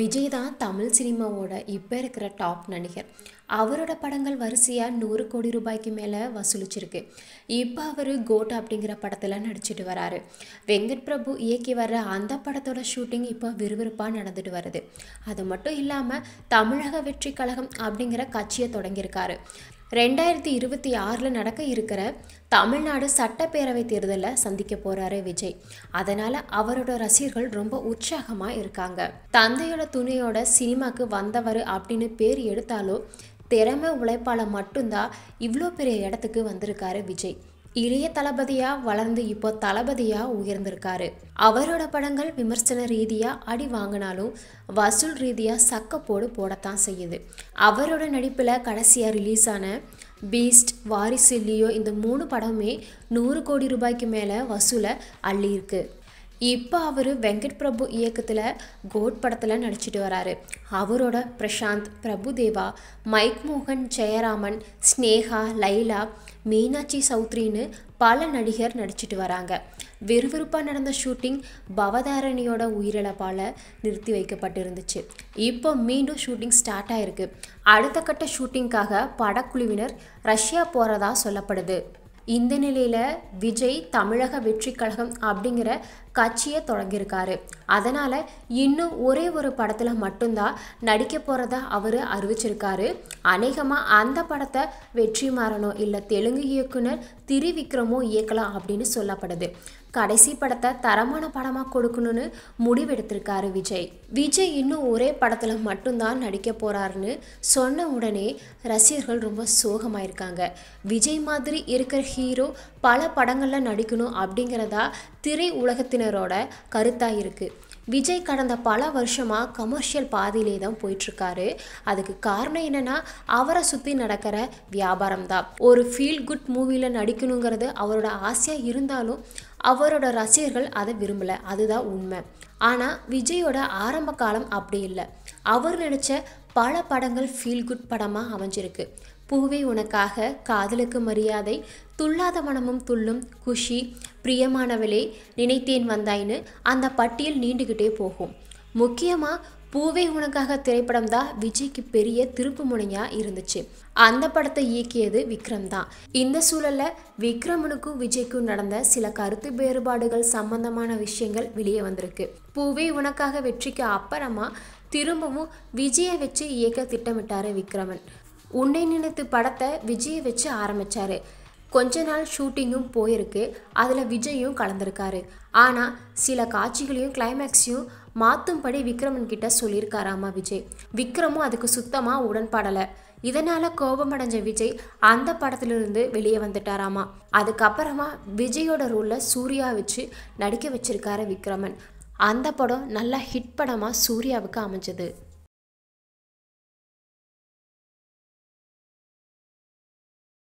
விஜய் தான் தமிழ் சினிமாவோட இப்போ இருக்கிற டாப் நடிகர் அவரோட படங்கள் வரிசையாக நூறு கோடி ரூபாய்க்கு மேலே வசூலிச்சிருக்கு இப்போ அவர் கோட் அப்படிங்கிற படத்தில் நடிச்சிட்டு வராரு வெங்கட் பிரபு இயக்கி வர்ற அந்த படத்தோட ஷூட்டிங் இப்போ விறுவிறுப்பாக நடந்துட்டு வருது அது மட்டும் இல்லாமல் தமிழக வெற்றி கழகம் அப்படிங்கிற கட்சியை தொடங்கியிருக்காரு ரெண்டாயிரத்தி இருபத்தி ஆறில் நடக்க இருக்கிற தமிழ்நாடு சட்டப்பேரவை தேர்தலில் சந்திக்க போகிறாரு விஜய் அதனால் அவரோட ரசிகர்கள் ரொம்ப உற்சாகமாக இருக்காங்க தந்தையோட துணையோட சினிமாவுக்கு வந்தவர் அப்படின்னு பேர் எடுத்தாலும் திறமை உழைப்பால் மட்டும்தான் இவ்வளோ பெரிய இடத்துக்கு வந்திருக்காரு விஜய் இளைய தளபதியாக வளர்ந்து இப்போ தளபதியாக உயர்ந்திருக்காரு அவரோட படங்கள் விமர்சன ரீதியாக அடி வாங்கினாலும் வசூல் ரீதியாக சக்கப்போடு போடத்தான் செய்யுது அவரோட நடிப்பில் கடைசியாக ரிலீஸ் ஆன பீஸ்ட் வாரிசு லியோ இந்த மூணு படமே நூறு கோடி ரூபாய்க்கு மேலே வசூலை அள்ளியிருக்கு இப்போ அவர் வெங்கட் பிரபு இயக்கத்தில் கோட் படத்தில் நடிச்சிட்டு வராரு அவரோட பிரசாந்த் பிரபுதேவா மைக் மோகன் ஜெயராமன் ஸ்னேகா லைலா மீனாட்சி சௌத்ரின்னு பல நடிகர் நடிச்சிட்டு வராங்க விறுவிறுப்பாக நடந்த ஷூட்டிங் பவதாரணியோட உயிரிழப்பால் நிறுத்தி வைக்கப்பட்டிருந்துச்சு இப்போ மீண்டும் ஷூட்டிங் ஸ்டார்ட் ஆயிருக்கு அடுத்த கட்ட ஷூட்டிங்காக படக்குழுவினர் ரஷ்யா போகிறதா சொல்லப்படுது இந்த நிலையில் விஜய் தமிழக வெற்றி கழகம் அப்படிங்கிற கட்சியை தொடங்கியிருக்காரு அதனால் இன்னும் ஒரே ஒரு படத்தில் மட்டும்தான் நடிக்க போகிறதா அவர் அறிவிச்சிருக்காரு அநேகமாக அந்த படத்தை வெற்றி மாறணும் இல்லை தெலுங்கு இயக்குனர் திரிவிக்ரமும் இயக்கலாம் அப்படின்னு சொல்லப்படுது கடைசி படத்தை தரமான படமாக கொடுக்கணும்னு முடிவெடுத்திருக்காரு விஜய் விஜய் இன்னும் ஒரே படத்தில் மட்டும்தான் நடிக்க போகிறாருன்னு சொன்ன உடனே ரசிகர்கள் ரொம்ப சோகமாயிருக்காங்க விஜய் மாதிரி இருக்கிற ஹீரோ பல படங்களில் நடிக்கணும் அப்படிங்கிறதா திரை உலகத்தினரோட கருத்தாக இருக்குது விஜய் கடந்த பல வருஷமாக கமர்ஷியல் பாதியிலே தான் போயிட்டுருக்காரு அதுக்கு காரணம் என்னென்னா அவரை சுற்றி நடக்கிற வியாபாரம் தான் ஒரு ஃபீல் குட் மூவியில் நடிக்கணுங்கிறது அவரோட ஆசையாக இருந்தாலும் அவரோட ரசிகர்கள் அதை விரும்பலை அதுதான் உண்மை ஆனால் விஜயோட ஆரம்ப காலம் அப்படி இல்லை அவர் நினச்ச பல படங்கள் ஃபீல் குட் படமாக அமைஞ்சிருக்கு பூவே உனக்காக காதலுக்கு மரியாதை துள்ளாத மனமும் துள்ளும் குஷி பிரியமானவளே நினைத்தேன் வந்தாயின்னு அந்த பட்டியல் நீண்டுக்கிட்டே போகும் முக்கியமாக பூவே உனக்காக திரைப்படம் தான் விஜய்க்கு பெரிய திருப்பு முனையா இருந்துச்சு அந்த படத்தை இயக்கியது விக்ரம் தான் இந்த சூழலில் விக்ரமனுக்கும் விஜய்க்கும் நடந்த சில கருத்து வேறுபாடுகள் சம்பந்தமான விஷயங்கள் வெளியே வந்திருக்கு பூவே உனக்காக வெற்றிக்கு அப்புறமா திரும்பவும் விஜயை வச்சு இயக்க திட்டமிட்டாரு விக்ரமன் உன்னை நினைத்து படத்தை விஜய வச்சு ஆரம்பிச்சாரு கொஞ்ச நாள் ஷூட்டிங்கும் போயிருக்கு அதில் விஜயும் கலந்துருக்காரு ஆனால் சில காட்சிகளையும் கிளைமேக்ஸையும் மாற்றும்படி விக்ரமன் கிட்ட சொல்லியிருக்காராமா விஜய் விக்ரமும் அதுக்கு சுத்தமாக உடன்படலை இதனால் கோபமடைஞ்ச விஜய் அந்த படத்திலிருந்து வெளியே வந்துட்டாராமா அதுக்கப்புறமா விஜயோட ரூலில் சூர்யா வச்சு நடிக்க வச்சிருக்காரு விக்ரமன் அந்த படம் நல்லா ஹிட் படமாக சூர்யாவுக்கு அமைஞ்சது